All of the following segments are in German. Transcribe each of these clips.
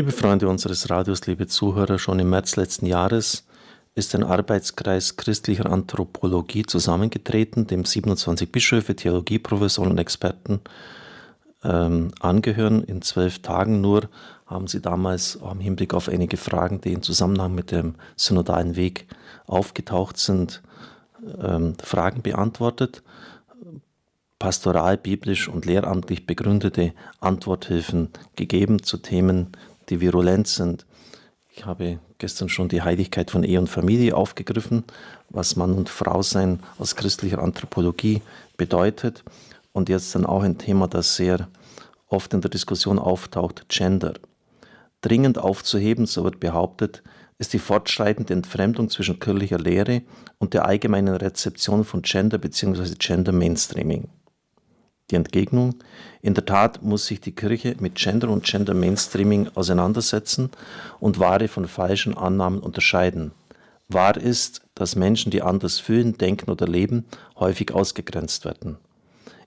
Liebe Freunde unseres Radios, liebe Zuhörer, schon im März letzten Jahres ist ein Arbeitskreis christlicher Anthropologie zusammengetreten, dem 27 Bischöfe, Theologieprofessoren und Experten ähm, angehören. In zwölf Tagen nur haben sie damals im Hinblick auf einige Fragen, die im Zusammenhang mit dem synodalen Weg aufgetaucht sind, ähm, Fragen beantwortet. Pastoral, biblisch und lehramtlich begründete Antworthilfen gegeben zu Themen die virulent sind. Ich habe gestern schon die Heiligkeit von Ehe und Familie aufgegriffen, was Mann und Frau sein aus christlicher Anthropologie bedeutet. Und jetzt dann auch ein Thema, das sehr oft in der Diskussion auftaucht, Gender. Dringend aufzuheben, so wird behauptet, ist die fortschreitende Entfremdung zwischen kirchlicher Lehre und der allgemeinen Rezeption von Gender bzw. Gender Mainstreaming. Die Entgegnung. In der Tat muss sich die Kirche mit Gender und Gender Mainstreaming auseinandersetzen und wahre von falschen Annahmen unterscheiden. Wahr ist, dass Menschen, die anders fühlen, denken oder leben, häufig ausgegrenzt werden.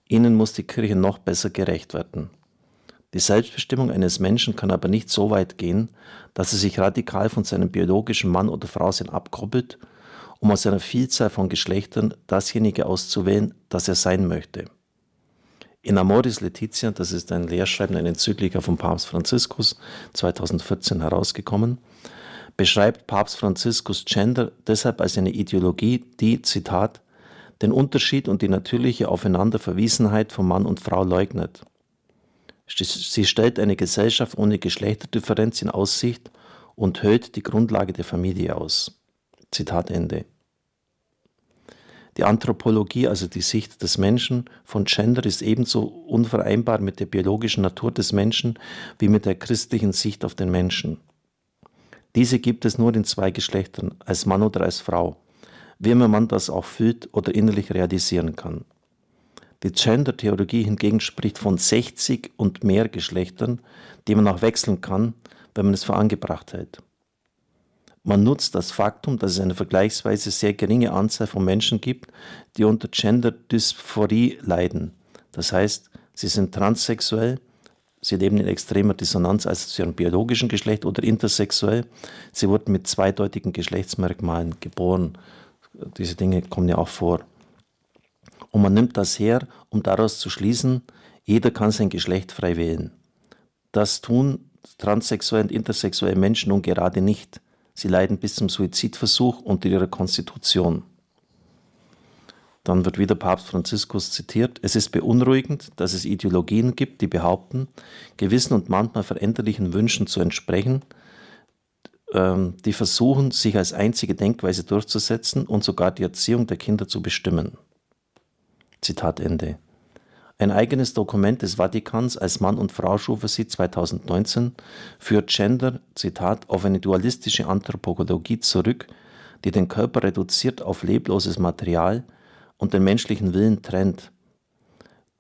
Ihnen muss die Kirche noch besser gerecht werden. Die Selbstbestimmung eines Menschen kann aber nicht so weit gehen, dass er sich radikal von seinem biologischen Mann oder Frau Frausein abkoppelt, um aus einer Vielzahl von Geschlechtern dasjenige auszuwählen, das er sein möchte. In Amoris Letizia, das ist ein Lehrschreiben, eine Enzyklika von Papst Franziskus, 2014 herausgekommen, beschreibt Papst Franziskus Gender deshalb als eine Ideologie, die, Zitat, den Unterschied und die natürliche Aufeinanderverwiesenheit von Mann und Frau leugnet. Sie stellt eine Gesellschaft ohne Geschlechterdifferenz in Aussicht und höhlt die Grundlage der Familie aus. Zitat Ende. Die Anthropologie, also die Sicht des Menschen von Gender, ist ebenso unvereinbar mit der biologischen Natur des Menschen wie mit der christlichen Sicht auf den Menschen. Diese gibt es nur in zwei Geschlechtern, als Mann oder als Frau, wie immer man das auch fühlt oder innerlich realisieren kann. Die Gender-Theologie hingegen spricht von 60 und mehr Geschlechtern, die man auch wechseln kann, wenn man es für angebracht hält. Man nutzt das Faktum, dass es eine vergleichsweise sehr geringe Anzahl von Menschen gibt, die unter Gender-Dysphorie leiden. Das heißt, sie sind transsexuell, sie leben in extremer Dissonanz als zu ihrem biologischen Geschlecht oder intersexuell, sie wurden mit zweideutigen Geschlechtsmerkmalen geboren. Diese Dinge kommen ja auch vor. Und man nimmt das her, um daraus zu schließen, jeder kann sein Geschlecht frei wählen. Das tun transsexuelle und intersexuelle Menschen nun gerade nicht. Sie leiden bis zum Suizidversuch unter ihrer Konstitution. Dann wird wieder Papst Franziskus zitiert. Es ist beunruhigend, dass es Ideologien gibt, die behaupten, gewissen und manchmal veränderlichen Wünschen zu entsprechen, ähm, die versuchen, sich als einzige Denkweise durchzusetzen und sogar die Erziehung der Kinder zu bestimmen. Zitat Ende. Ein eigenes Dokument des Vatikans als Mann und Frau schuf sie 2019, führt Gender „ Zitat, auf eine dualistische Anthropologie zurück, die den Körper reduziert auf lebloses Material und den menschlichen Willen trennt,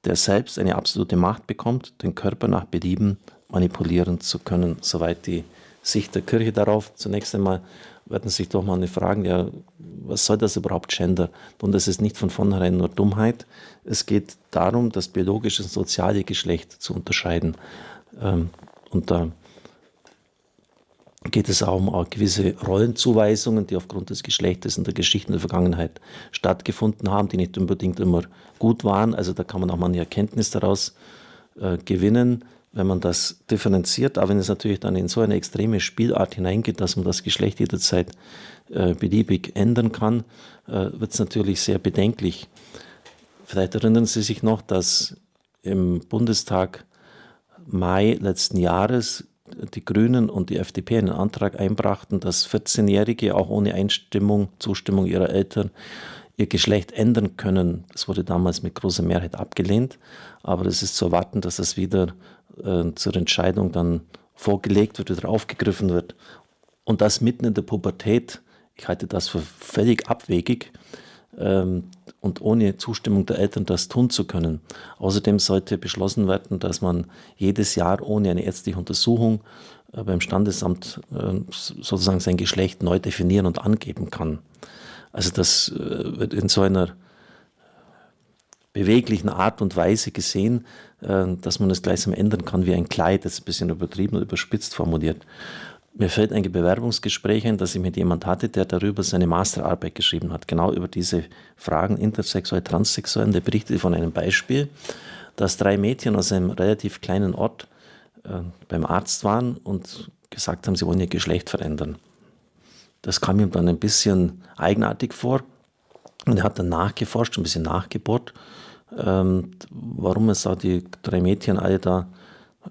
der selbst eine absolute Macht bekommt, den Körper nach Belieben manipulieren zu können. Soweit die Sicht der Kirche darauf. Zunächst einmal werden sich doch mal fragen, ja, was soll das überhaupt Gender? Und das ist nicht von vornherein nur Dummheit. Es geht darum, das biologische und soziale Geschlecht zu unterscheiden. Ähm, und da geht es auch um gewisse Rollenzuweisungen, die aufgrund des Geschlechtes in der Geschichte in der Vergangenheit stattgefunden haben, die nicht unbedingt immer gut waren. Also da kann man auch mal eine Erkenntnis daraus äh, gewinnen wenn man das differenziert, aber wenn es natürlich dann in so eine extreme Spielart hineingeht, dass man das Geschlecht jederzeit äh, beliebig ändern kann, äh, wird es natürlich sehr bedenklich. Vielleicht erinnern Sie sich noch, dass im Bundestag Mai letzten Jahres die Grünen und die FDP einen Antrag einbrachten, dass 14-Jährige auch ohne Einstimmung, Zustimmung ihrer Eltern ihr Geschlecht ändern können. Das wurde damals mit großer Mehrheit abgelehnt, aber es ist zu erwarten, dass das wieder äh, zur Entscheidung dann vorgelegt wird, oder aufgegriffen wird. Und das mitten in der Pubertät, ich halte das für völlig abwegig ähm, und ohne Zustimmung der Eltern das tun zu können. Außerdem sollte beschlossen werden, dass man jedes Jahr ohne eine ärztliche Untersuchung äh, beim Standesamt äh, sozusagen sein Geschlecht neu definieren und angeben kann. Also das äh, wird in so einer beweglichen Art und Weise gesehen, äh, dass man es gleichsam ändern kann wie ein Kleid, das ist ein bisschen übertrieben und überspitzt formuliert. Mir fällt ein Bewerbungsgespräch ein, das ich mit jemand hatte, der darüber seine Masterarbeit geschrieben hat, genau über diese Fragen intersexuell, transsexuell. Der berichtete von einem Beispiel, dass drei Mädchen aus einem relativ kleinen Ort äh, beim Arzt waren und gesagt haben, sie wollen ihr Geschlecht verändern. Das kam ihm dann ein bisschen eigenartig vor. Und er hat dann nachgeforscht, ein bisschen nachgebohrt, ähm, warum es da die drei Mädchen alle da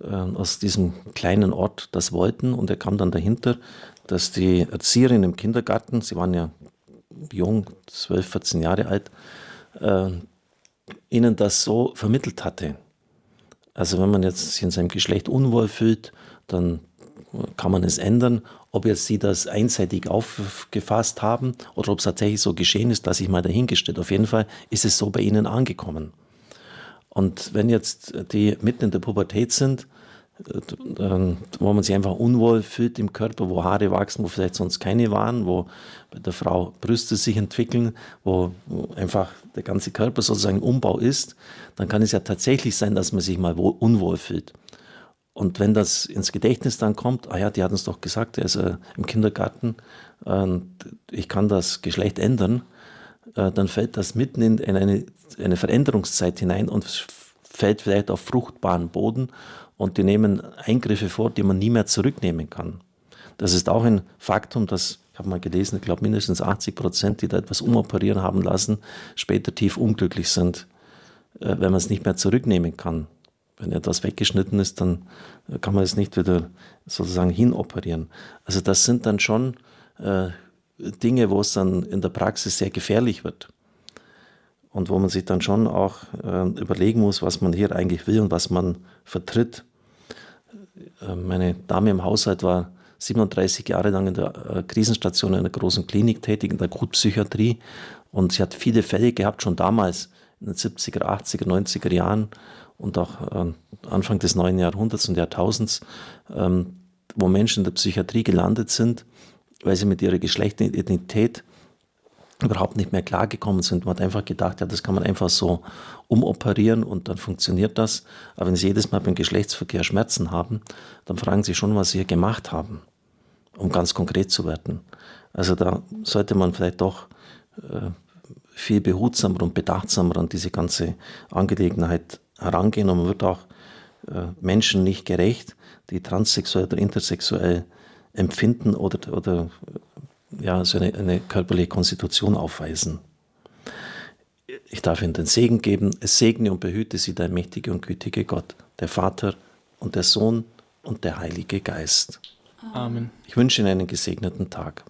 äh, aus diesem kleinen Ort das wollten. Und er kam dann dahinter, dass die Erzieherin im Kindergarten, sie waren ja jung, 12, 14 Jahre alt, äh, ihnen das so vermittelt hatte. Also wenn man jetzt sich in seinem Geschlecht unwohl fühlt, dann kann man es ändern, ob jetzt sie das einseitig aufgefasst haben oder ob es tatsächlich so geschehen ist, dass ich mal dahingestellt. Auf jeden Fall ist es so bei ihnen angekommen. Und wenn jetzt die mitten in der Pubertät sind, wo man sich einfach unwohl fühlt im Körper, wo Haare wachsen, wo vielleicht sonst keine waren, wo bei der Frau Brüste sich entwickeln, wo einfach der ganze Körper sozusagen Umbau ist, dann kann es ja tatsächlich sein, dass man sich mal unwohl fühlt. Und wenn das ins Gedächtnis dann kommt, ah ja, die hat uns doch gesagt, er ist äh, im Kindergarten, äh, ich kann das Geschlecht ändern, äh, dann fällt das mitten in eine, eine Veränderungszeit hinein und fällt vielleicht auf fruchtbaren Boden und die nehmen Eingriffe vor, die man nie mehr zurücknehmen kann. Das ist auch ein Faktum, dass, ich habe mal gelesen, ich glaube mindestens 80 Prozent, die da etwas umoperieren haben lassen, später tief unglücklich sind, äh, wenn man es nicht mehr zurücknehmen kann. Wenn etwas weggeschnitten ist, dann kann man es nicht wieder sozusagen hinoperieren. Also das sind dann schon äh, Dinge, wo es dann in der Praxis sehr gefährlich wird und wo man sich dann schon auch äh, überlegen muss, was man hier eigentlich will und was man vertritt. Äh, meine Dame im Haushalt war 37 Jahre lang in der äh, Krisenstation einer großen Klinik tätig, in der Gutpsychiatrie. und sie hat viele Fälle gehabt schon damals in den 70er, 80er, 90er Jahren und auch äh, Anfang des neuen Jahrhunderts und Jahrtausends, ähm, wo Menschen in der Psychiatrie gelandet sind, weil sie mit ihrer Geschlechtsidentität überhaupt nicht mehr klargekommen sind. Man hat einfach gedacht, ja, das kann man einfach so umoperieren und dann funktioniert das. Aber wenn sie jedes Mal beim Geschlechtsverkehr Schmerzen haben, dann fragen sie schon, was sie hier gemacht haben, um ganz konkret zu werden. Also da sollte man vielleicht doch äh, viel behutsamer und bedachtsamer an diese ganze Angelegenheit herangehen und man wird auch äh, Menschen nicht gerecht, die transsexuell oder intersexuell empfinden oder, oder äh, ja, so eine, eine körperliche Konstitution aufweisen. Ich darf ihnen den Segen geben. Es segne und behüte sie der mächtige und gütige Gott, der Vater und der Sohn und der Heilige Geist. Amen. Ich wünsche Ihnen einen gesegneten Tag.